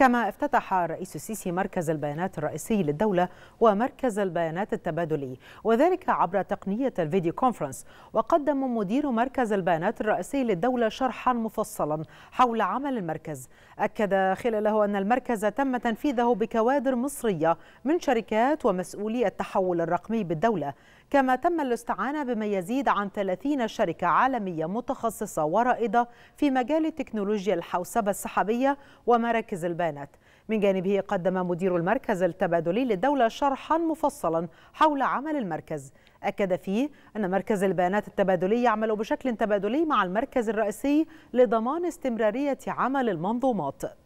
كما افتتح الرئيس السيسي مركز البيانات الرئيسي للدولة ومركز البيانات التبادلي وذلك عبر تقنية الفيديو كونفرنس وقدم مدير مركز البيانات الرئيسي للدولة شرحا مفصلا حول عمل المركز أكد خلاله أن المركز تم تنفيذه بكوادر مصرية من شركات ومسؤولي التحول الرقمي بالدولة كما تم الاستعانة بما يزيد عن 30 شركة عالمية متخصصة ورائدة في مجال تكنولوجيا الحوسبة السحابية ومراكز البيانات كانت من جانبه قدم مدير المركز التبادلي للدولة شرحا مفصلا حول عمل المركز أكد فيه أن مركز البيانات التبادلي يعمل بشكل تبادلي مع المركز الرئيسي لضمان استمرارية عمل المنظومات